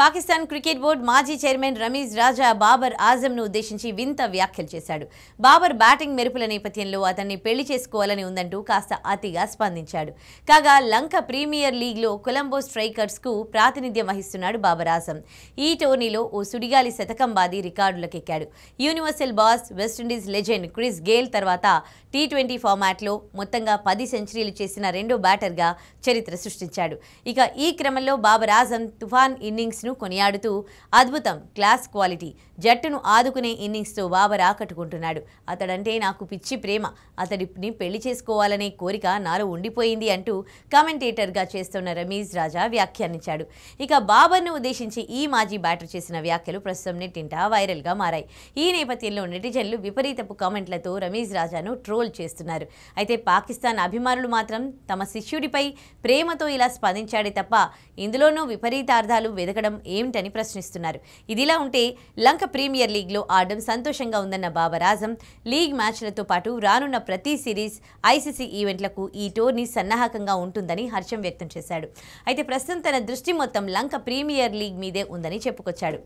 Pakistan cricket board మాజీ chairman Ramiz Raja Babar ఆజంను ఉద్దేశించి వింత వ్యాఖ్యలు చేశాడు బాబర్ బ్యాటింగ్ మెరుపుల నేపథ్యంలో అతన్ని పెళ్లి చేసుకోవాలని ఉందంటూ కాస్త అతిగా స్పందించాడు కాగా లంక ప్రీమియర్ లీగ్లో కొలంబో స్ట్రైకర్స్కు ప్రాతినిధ్యం వహిస్తున్నాడు బాబర్ ఆజం ఈ టోర్నీలో ఓ సుడిగాలి శతకం బాది రికార్డులకెక్కాడు universal boss West Indies legend Chris Gayle తర్వాత టీ ట్వంటీ ఫార్మాట్లో మొత్తంగా పది సెంచరీలు చేసిన రెండో బ్యాటర్గా చరిత్ర సృష్టించాడు ఇక ఈ క్రమంలో బాబర్ ఆజం తుఫాన్ ఇన్నింగ్స్ ను కొనియాడుతూ అద్భుతం క్లాస్ క్వాలిటీ జట్టును ఆదుకునే ఇన్నింగ్స్తో బాబర్ ఆకట్టుకుంటున్నాడు అతడంటే నాకు పిచ్చి ప్రేమ అతడిని పెళ్లి చేసుకోవాలనే కోరిక నాలో ఉండిపోయింది అంటూ కమెంటేటర్గా చేస్తున్న రమీజ్ రాజా వ్యాఖ్యానించాడు ఇక బాబర్ను ఉద్దేశించి ఈ మాజీ బ్యాటర్ చేసిన వ్యాఖ్యలు ప్రస్తుతం వైరల్ వైరల్గా మారాయి ఈ నేపథ్యంలో నెటిజన్లు విపరీతపు కామెంట్లతో రమీజ్ రాజాను ట్రోల్ చేస్తున్నారు అయితే పాకిస్తాన్ అభిమానులు మాత్రం తమ శిష్యుడిపై ప్రేమతో ఇలా స్పందించాడే తప్ప ఇందులోనూ విపరీతార్థాలు వెదకడం కారణం ఏమిటని ప్రశ్నిస్తున్నారు ఇదిలా ఉంటే లంక ప్రీమియర్ లీగ్లో ఆడడం సంతోషంగా ఉందన్న బాబరాజం లీగ్ మ్యాచ్లతో పాటు రానున్న ప్రతి సిరీస్ ఐసీసీ ఈవెంట్లకు ఈ టోర్నీ సన్నాహకంగా ఉంటుందని హర్షం వ్యక్తం చేశాడు అయితే ప్రస్తుతం తన దృష్టి మొత్తం లంక ప్రీమియర్ లీగ్ మీదే ఉందని చెప్పుకొచ్చాడు